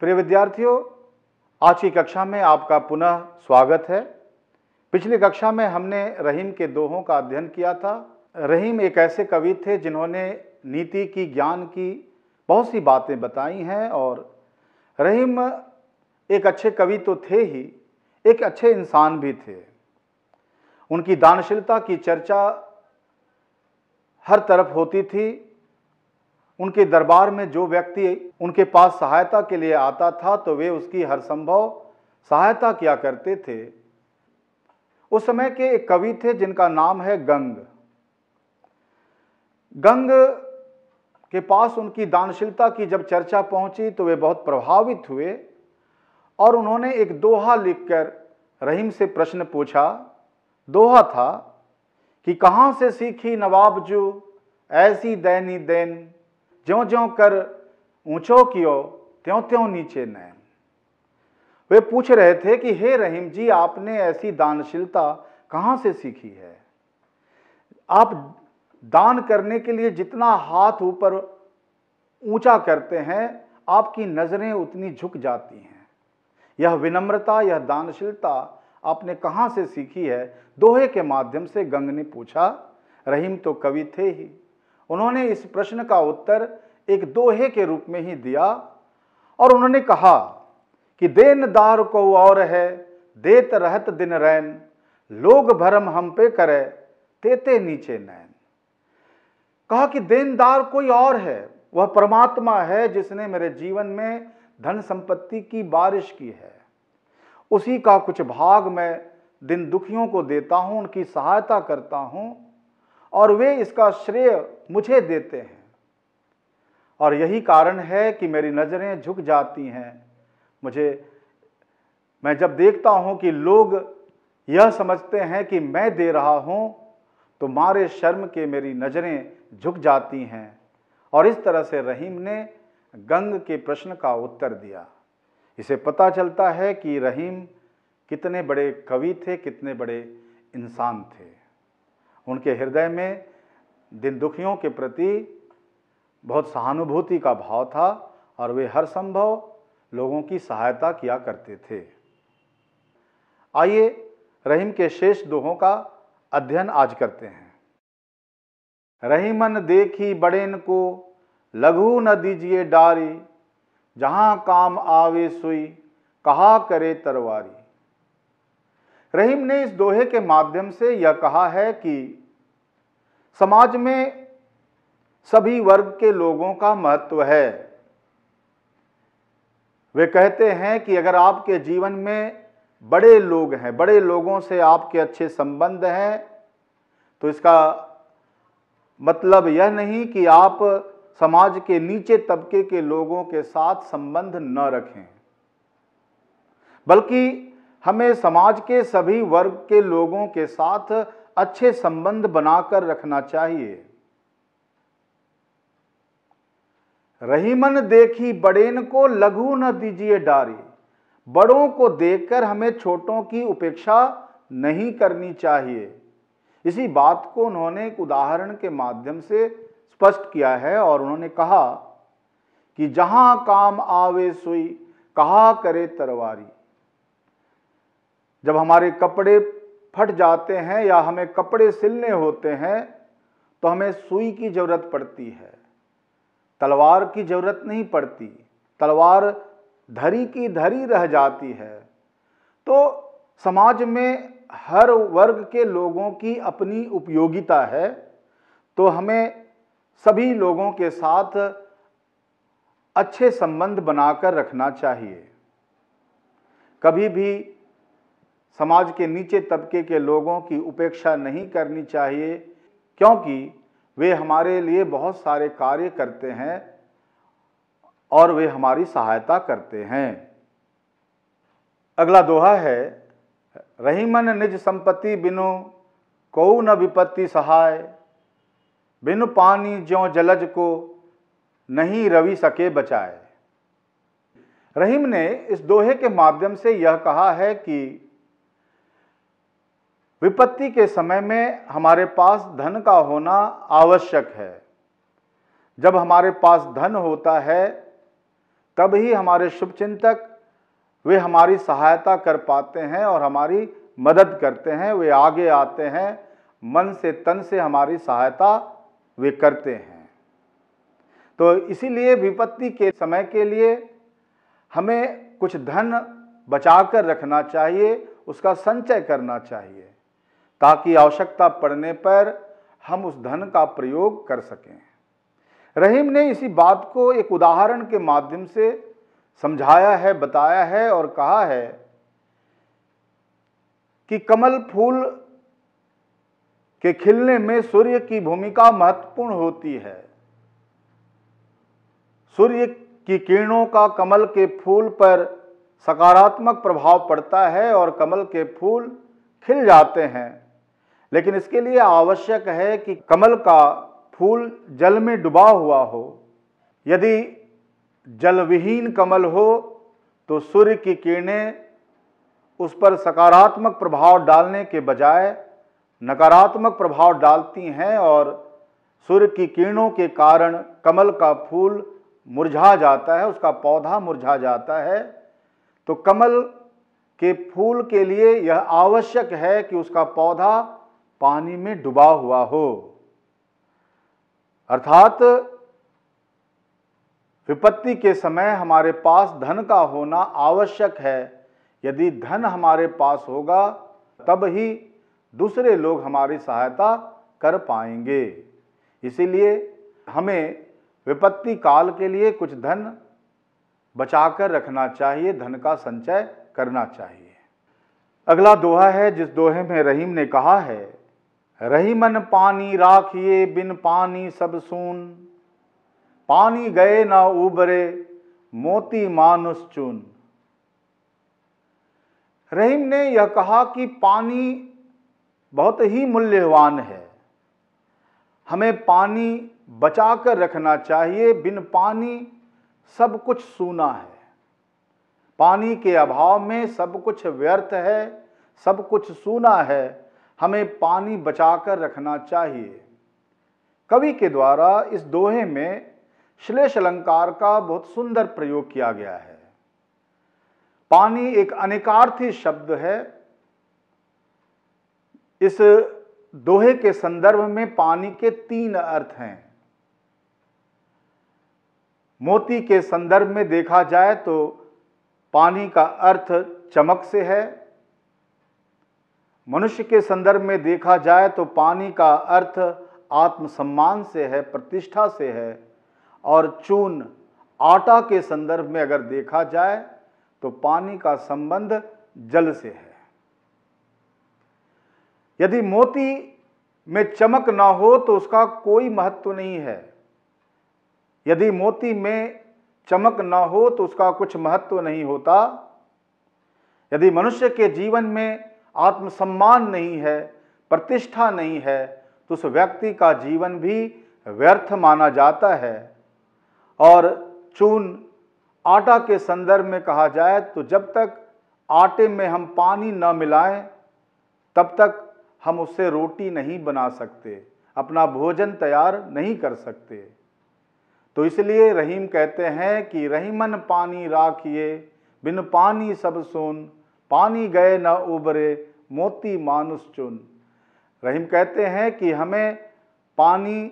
प्रिय विद्यार्थियों आज की कक्षा में आपका पुनः स्वागत है पिछली कक्षा में हमने रहीम के दोहों का अध्ययन किया था रहीम एक ऐसे कवि थे जिन्होंने नीति की ज्ञान की बहुत सी बातें बताई हैं और रहीम एक अच्छे कवि तो थे ही एक अच्छे इंसान भी थे उनकी दानशीलता की चर्चा हर तरफ होती थी उनके दरबार में जो व्यक्ति उनके पास सहायता के लिए आता था तो वे उसकी हर संभव सहायता किया करते थे उस समय के एक कवि थे जिनका नाम है गंग गंग के पास उनकी दानशीलता की जब चर्चा पहुंची तो वे बहुत प्रभावित हुए और उन्होंने एक दोहा लिखकर रहीम से प्रश्न पूछा दोहा था कि कहाँ से सीखी नवाब जो ऐसी दैनी देन ज्यो ज्यो कर ऊंचो कियो त्यों त्यों नीचे नए वे पूछ रहे थे कि हे रहीम जी आपने ऐसी दानशीलता कहाँ से सीखी है आप दान करने के लिए जितना हाथ ऊपर ऊंचा करते हैं आपकी नज़रें उतनी झुक जाती हैं यह विनम्रता यह दानशीलता आपने कहाँ से सीखी है दोहे के माध्यम से गंग ने पूछा रहीम तो कवि थे ही उन्होंने इस प्रश्न का उत्तर एक दोहे के रूप में ही दिया और उन्होंने कहा कि देनदार को और है देत रहत दिन रैन लोग भरम हम पे करे तेते नीचे नैन कहा कि देनदार कोई और है वह परमात्मा है जिसने मेरे जीवन में धन संपत्ति की बारिश की है उसी का कुछ भाग मैं दिन दुखियों को देता हूं उनकी सहायता करता हूँ और वे इसका श्रेय मुझे देते हैं और यही कारण है कि मेरी नज़रें झुक जाती हैं मुझे मैं जब देखता हूँ कि लोग यह समझते हैं कि मैं दे रहा हूँ तो मारे शर्म के मेरी नज़रें झुक जाती हैं और इस तरह से रहीम ने गंग के प्रश्न का उत्तर दिया इसे पता चलता है कि रहीम कितने बड़े कवि थे कितने बड़े इंसान थे उनके हृदय में दिन दुखियों के प्रति बहुत सहानुभूति का भाव था और वे हर संभव लोगों की सहायता किया करते थे आइए रहीम के शेष दोहों का अध्ययन आज करते हैं रहीमन देखी बड़ेन को लघु न दीजिए डारी जहाँ काम आवे सुई कहा करे तरवारी रहीम ने इस दोहे के माध्यम से यह कहा है कि समाज में सभी वर्ग के लोगों का महत्व है वे कहते हैं कि अगर आपके जीवन में बड़े लोग हैं बड़े लोगों से आपके अच्छे संबंध हैं तो इसका मतलब यह नहीं कि आप समाज के नीचे तबके के लोगों के साथ संबंध न रखें बल्कि हमें समाज के सभी वर्ग के लोगों के साथ अच्छे संबंध बनाकर रखना चाहिए रहीमन देखी बड़ेन को लघु न दीजिए डारी बड़ों को देखकर हमें छोटों की उपेक्षा नहीं करनी चाहिए इसी बात को उन्होंने एक उदाहरण के माध्यम से स्पष्ट किया है और उन्होंने कहा कि जहां काम आवे सुई कहा करे तरवारी जब हमारे कपड़े फट जाते हैं या हमें कपड़े सिलने होते हैं तो हमें सुई की ज़रूरत पड़ती है तलवार की ज़रूरत नहीं पड़ती तलवार धरी की धरी रह जाती है तो समाज में हर वर्ग के लोगों की अपनी उपयोगिता है तो हमें सभी लोगों के साथ अच्छे संबंध बनाकर रखना चाहिए कभी भी समाज के नीचे तबके के लोगों की उपेक्षा नहीं करनी चाहिए क्योंकि वे हमारे लिए बहुत सारे कार्य करते हैं और वे हमारी सहायता करते हैं अगला दोहा है रहीमन निज संपत्ति बिनु कौ न विपत्ति सहाय बिनु पानी ज्यो जलज को नहीं रवि सके बचाए रहीम ने इस दोहे के माध्यम से यह कहा है कि विपत्ति के समय में हमारे पास धन का होना आवश्यक है जब हमारे पास धन होता है तब ही हमारे शुभचिंतक वे हमारी सहायता कर पाते हैं और हमारी मदद करते हैं वे आगे आते हैं मन से तन से हमारी सहायता वे करते हैं तो इसीलिए विपत्ति के समय के लिए हमें कुछ धन बचाकर रखना चाहिए उसका संचय करना चाहिए ताकि आवश्यकता पड़ने पर हम उस धन का प्रयोग कर सकें रहीम ने इसी बात को एक उदाहरण के माध्यम से समझाया है बताया है और कहा है कि कमल फूल के खिलने में सूर्य की भूमिका महत्वपूर्ण होती है सूर्य की किरणों का कमल के फूल पर सकारात्मक प्रभाव पड़ता है और कमल के फूल खिल जाते हैं लेकिन इसके लिए आवश्यक है कि कमल का फूल जल में डुबा हुआ हो यदि जलविहीन कमल हो तो सूर्य की किरणें उस पर सकारात्मक प्रभाव डालने के बजाय नकारात्मक प्रभाव डालती हैं और सूर्य की किरणों के कारण कमल का फूल मुरझा जाता है उसका पौधा मुरझा जाता है तो कमल के फूल के लिए यह आवश्यक है कि उसका पौधा पानी में डूबा हुआ हो अर्थात विपत्ति के समय हमारे पास धन का होना आवश्यक है यदि धन हमारे पास होगा तब ही दूसरे लोग हमारी सहायता कर पाएंगे इसीलिए हमें विपत्ति काल के लिए कुछ धन बचा कर रखना चाहिए धन का संचय करना चाहिए अगला दोहा है जिस दोहे में रहीम ने कहा है रही मन पानी राखिए बिन पानी सब सुन पानी गए ना उबरे मोती मानुष चुन रहीम ने यह कहा कि पानी बहुत ही मूल्यवान है हमें पानी बचा कर रखना चाहिए बिन पानी सब कुछ सूना है पानी के अभाव में सब कुछ व्यर्थ है सब कुछ सूना है हमें पानी बचाकर रखना चाहिए कवि के द्वारा इस दोहे में श्लेष अलंकार का बहुत सुंदर प्रयोग किया गया है पानी एक अनेकार्थी शब्द है इस दोहे के संदर्भ में पानी के तीन अर्थ हैं मोती के संदर्भ में देखा जाए तो पानी का अर्थ चमक से है मनुष्य के संदर्भ में देखा जाए तो पानी का अर्थ आत्मसम्मान से है प्रतिष्ठा से है और चून आटा के संदर्भ में अगर देखा जाए तो पानी का संबंध जल से है यदि मोती में चमक ना हो तो उसका कोई महत्व नहीं है यदि मोती में चमक ना हो तो उसका कुछ महत्व नहीं होता यदि मनुष्य के जीवन में आत्मसम्मान नहीं है प्रतिष्ठा नहीं है तो उस व्यक्ति का जीवन भी व्यर्थ माना जाता है और चून आटा के संदर्भ में कहा जाए तो जब तक आटे में हम पानी न मिलाएं तब तक हम उससे रोटी नहीं बना सकते अपना भोजन तैयार नहीं कर सकते तो इसलिए रहीम कहते हैं कि रहीमन पानी राखिए बिन पानी सब सुन पानी गए न उबरे मोती मानुस चुन रहीम कहते हैं कि हमें पानी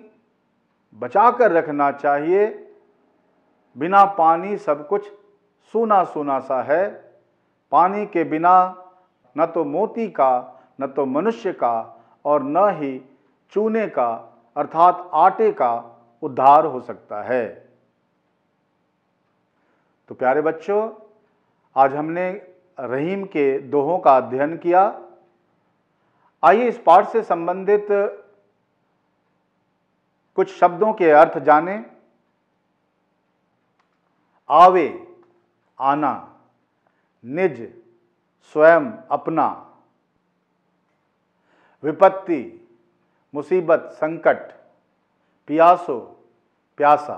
बचा कर रखना चाहिए बिना पानी सब कुछ सूना सूना सा है पानी के बिना न तो मोती का न तो मनुष्य का और न ही चूने का अर्थात आटे का उद्धार हो सकता है तो प्यारे बच्चों आज हमने रहीम के दोहों का अध्ययन किया आइए इस पाठ से संबंधित कुछ शब्दों के अर्थ जाने आवे आना निज स्वयं अपना विपत्ति मुसीबत संकट पियासो प्यासा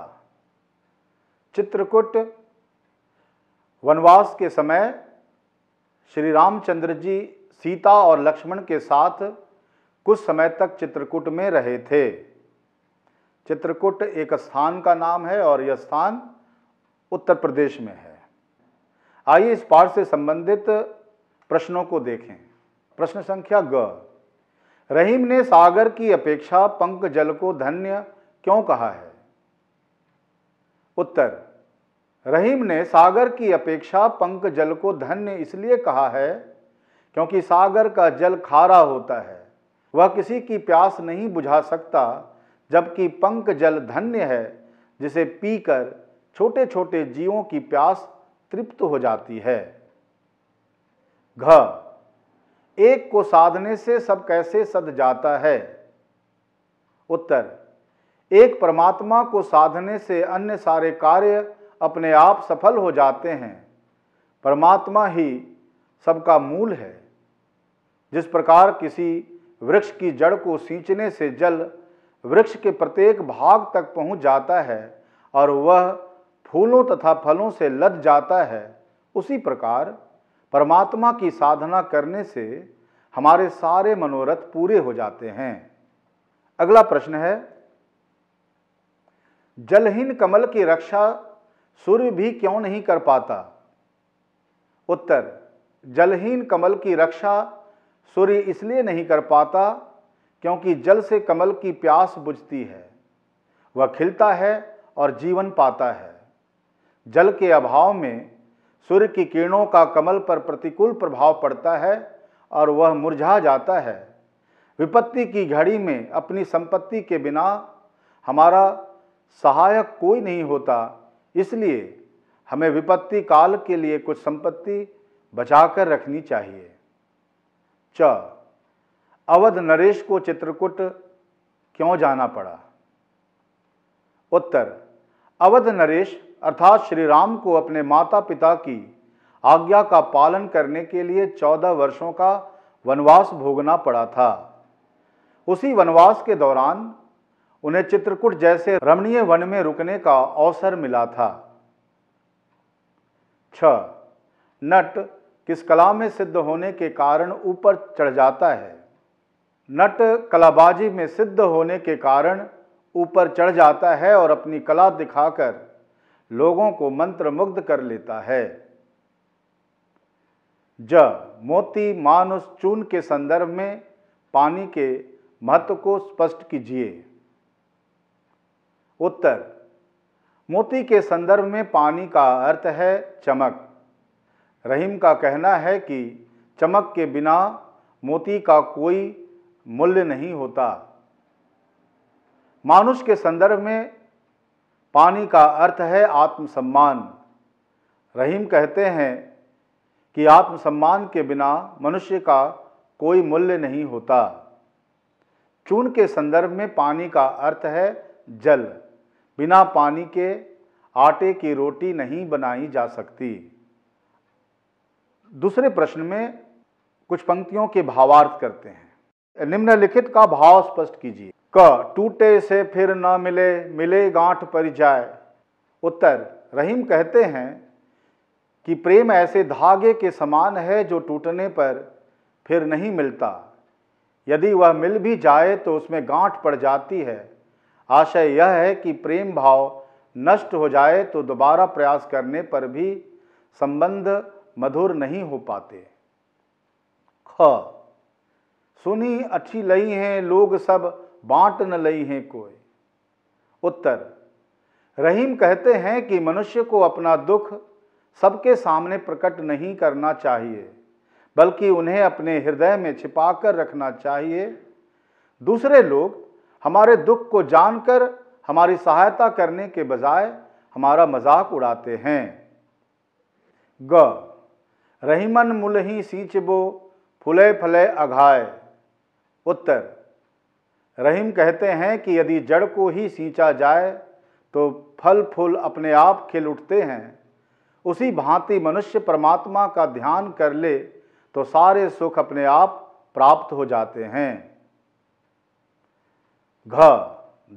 चित्रकूट वनवास के समय श्री रामचंद्र जी सीता और लक्ष्मण के साथ कुछ समय तक चित्रकूट में रहे थे चित्रकूट एक स्थान का नाम है और यह स्थान उत्तर प्रदेश में है आइए इस पाठ से संबंधित प्रश्नों को देखें प्रश्न संख्या ग रहीम ने सागर की अपेक्षा पंक जल को धन्य क्यों कहा है उत्तर रहीम ने सागर की अपेक्षा पंक जल को धन्य इसलिए कहा है क्योंकि सागर का जल खारा होता है वह किसी की प्यास नहीं बुझा सकता जबकि पंक जल धन्य है जिसे पीकर छोटे छोटे जीवों की प्यास तृप्त हो जाती है घ एक को साधने से सब कैसे सद जाता है उत्तर एक परमात्मा को साधने से अन्य सारे कार्य अपने आप सफल हो जाते हैं परमात्मा ही सबका मूल है जिस प्रकार किसी वृक्ष की जड़ को सींचने से जल वृक्ष के प्रत्येक भाग तक पहुंच जाता है और वह फूलों तथा फलों से लद जाता है उसी प्रकार परमात्मा की साधना करने से हमारे सारे मनोरथ पूरे हो जाते हैं अगला प्रश्न है जलहीन कमल की रक्षा सूर्य भी क्यों नहीं कर पाता उत्तर जलहीन कमल की रक्षा सूर्य इसलिए नहीं कर पाता क्योंकि जल से कमल की प्यास बुझती है वह खिलता है और जीवन पाता है जल के अभाव में सूर्य की किरणों का कमल पर प्रतिकूल प्रभाव पड़ता है और वह मुरझा जाता है विपत्ति की घड़ी में अपनी संपत्ति के बिना हमारा सहायक कोई नहीं होता इसलिए हमें विपत्ति काल के लिए कुछ संपत्ति बचाकर रखनी चाहिए च अवध नरेश को चित्रकूट क्यों जाना पड़ा उत्तर अवध नरेश अर्थात श्री राम को अपने माता पिता की आज्ञा का पालन करने के लिए चौदह वर्षों का वनवास भोगना पड़ा था उसी वनवास के दौरान उन्हें चित्रकूट जैसे रमणीय वन में रुकने का अवसर मिला था छ नट किस कला में सिद्ध होने के कारण ऊपर चढ़ जाता है नट कलाबाजी में सिद्ध होने के कारण ऊपर चढ़ जाता है और अपनी कला दिखाकर लोगों को मंत्रमुग्ध कर लेता है ज मोती मानुष चून के संदर्भ में पानी के महत्व को स्पष्ट कीजिए उत्तर मोती के संदर्भ में पानी का अर्थ है चमक रहीम का कहना है कि चमक के बिना मोती का कोई मूल्य नहीं होता मानुष के संदर्भ में पानी का अर्थ है आत्मसम्मान रहीम कहते हैं कि आत्मसम्मान के बिना मनुष्य का कोई मूल्य नहीं होता चून के संदर्भ में पानी का अर्थ है जल बिना पानी के आटे की रोटी नहीं बनाई जा सकती दूसरे प्रश्न में कुछ पंक्तियों के भावार्थ करते हैं निम्नलिखित का भाव स्पष्ट कीजिए क टूटे से फिर न मिले मिले गांठ पर जाए उत्तर रहीम कहते हैं कि प्रेम ऐसे धागे के समान है जो टूटने पर फिर नहीं मिलता यदि वह मिल भी जाए तो उसमें गांठ पड़ जाती है आशय यह है कि प्रेम भाव नष्ट हो जाए तो दोबारा प्रयास करने पर भी संबंध मधुर नहीं हो पाते ख सुनी अच्छी लई हैं लोग सब बांट न लई हैं कोई उत्तर रहीम कहते हैं कि मनुष्य को अपना दुख सबके सामने प्रकट नहीं करना चाहिए बल्कि उन्हें अपने हृदय में छिपाकर रखना चाहिए दूसरे लोग हमारे दुख को जानकर हमारी सहायता करने के बजाय हमारा मजाक उड़ाते हैं ग रहीमन मुलही सींचबो फुले फले अघाय उत्तर रहीम कहते हैं कि यदि जड़ को ही सींचा जाए तो फल फूल अपने आप खिल उठते हैं उसी भांति मनुष्य परमात्मा का ध्यान कर ले तो सारे सुख अपने आप प्राप्त हो जाते हैं घ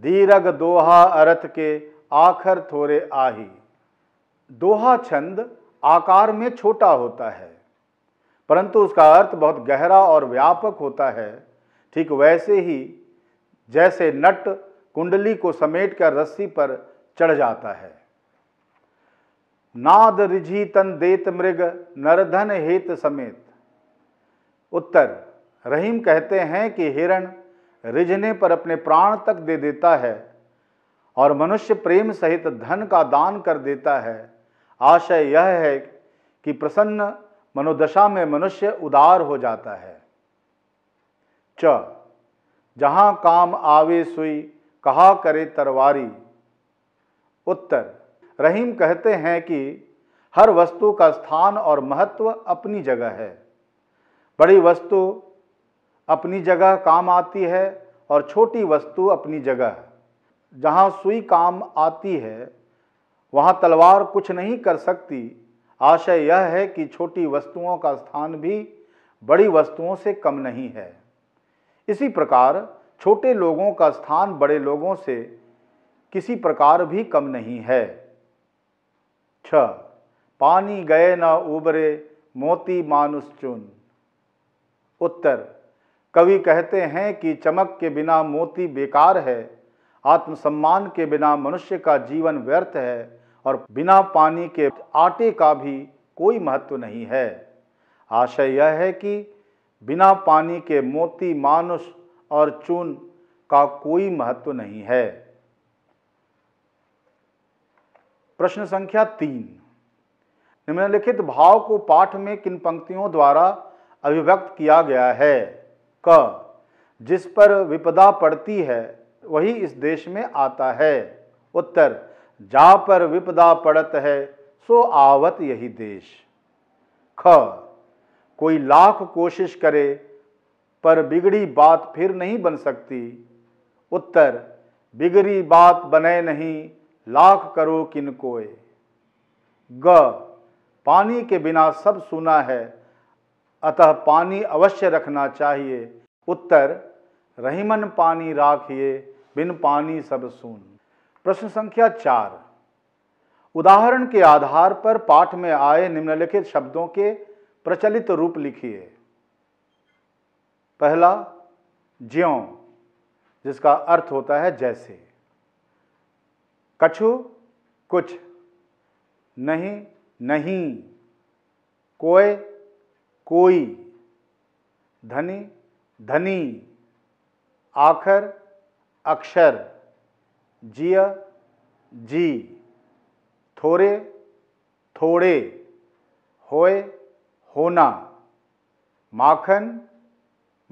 दीर्घ दोहा अर्थ के आखर थोरे आही दोहा छंद आकार में छोटा होता है परंतु उसका अर्थ बहुत गहरा और व्यापक होता है ठीक वैसे ही जैसे नट कुंडली को समेट कर रस्सी पर चढ़ जाता है नाद रिझी तन देत मृग नरधन हेत समेत उत्तर रहीम कहते हैं कि हिरण रिझने पर अपने प्राण तक दे देता है और मनुष्य प्रेम सहित धन का दान कर देता है आशय यह है कि प्रसन्न मनोदशा में मनुष्य उदार हो जाता है च जहाँ काम आवे सुई कहा करे तरवारी उत्तर रहीम कहते हैं कि हर वस्तु का स्थान और महत्व अपनी जगह है बड़ी वस्तु अपनी जगह काम आती है और छोटी वस्तु अपनी जगह जहाँ सुई काम आती है वहाँ तलवार कुछ नहीं कर सकती आशय यह है कि छोटी वस्तुओं का स्थान भी बड़ी वस्तुओं से कम नहीं है इसी प्रकार छोटे लोगों का स्थान बड़े लोगों से किसी प्रकार भी कम नहीं है छ पानी गए न उबरे मोती मानुस चुन उत्तर कवि कहते हैं कि चमक के बिना मोती बेकार है आत्मसम्मान के बिना मनुष्य का जीवन व्यर्थ है और बिना पानी के आटे का भी कोई महत्व नहीं है आशय यह है कि बिना पानी के मोती मानुष और चून का कोई महत्व नहीं है प्रश्न संख्या तीन निम्नलिखित भाव को पाठ में किन पंक्तियों द्वारा अभिव्यक्त किया गया है क जिस पर विपदा पड़ती है वही इस देश में आता है उत्तर जा पर विपदा पड़त है सो आवत यही देश ख कोई लाख कोशिश करे पर बिगड़ी बात फिर नहीं बन सकती उत्तर बिगड़ी बात बने नहीं लाख करो किन कोय ग पानी के बिना सब सुना है अतः पानी अवश्य रखना चाहिए उत्तर रहीमन पानी राखिए बिन पानी सब सुन प्रश्न संख्या चार उदाहरण के आधार पर पाठ में आए निम्नलिखित शब्दों के प्रचलित रूप लिखिए पहला ज्यो जिसका अर्थ होता है जैसे कछु कुछ नहीं नहीं कोई कोई धनी धनी आखर अक्षर जिया जी थोड़े थोड़े होए होना माखन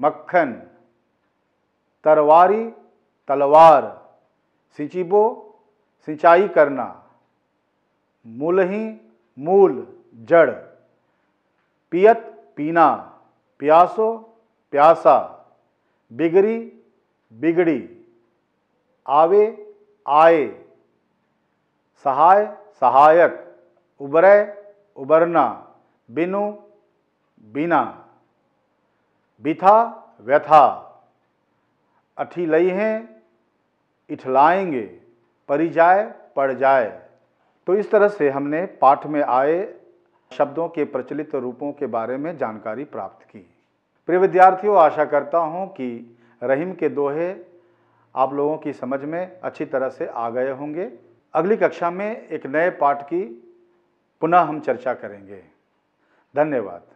मक्खन तरवारी तलवार सिंचिबो सिंचाई करना मूल ही मूल जड़ पियत पीना प्यासो प्यासा बिगड़ी बिगड़ी आवे आए सहाय सहायक उबरे उबरना बिनु बिना बिथा व्यथा लई हैं इठलाएंगे परी जाए पड़ जाए तो इस तरह से हमने पाठ में आए शब्दों के प्रचलित रूपों के बारे में जानकारी प्राप्त की प्रिय विद्यार्थियों आशा करता हूँ कि रहीम के दोहे आप लोगों की समझ में अच्छी तरह से आ गए होंगे अगली कक्षा में एक नए पाठ की पुनः हम चर्चा करेंगे धन्यवाद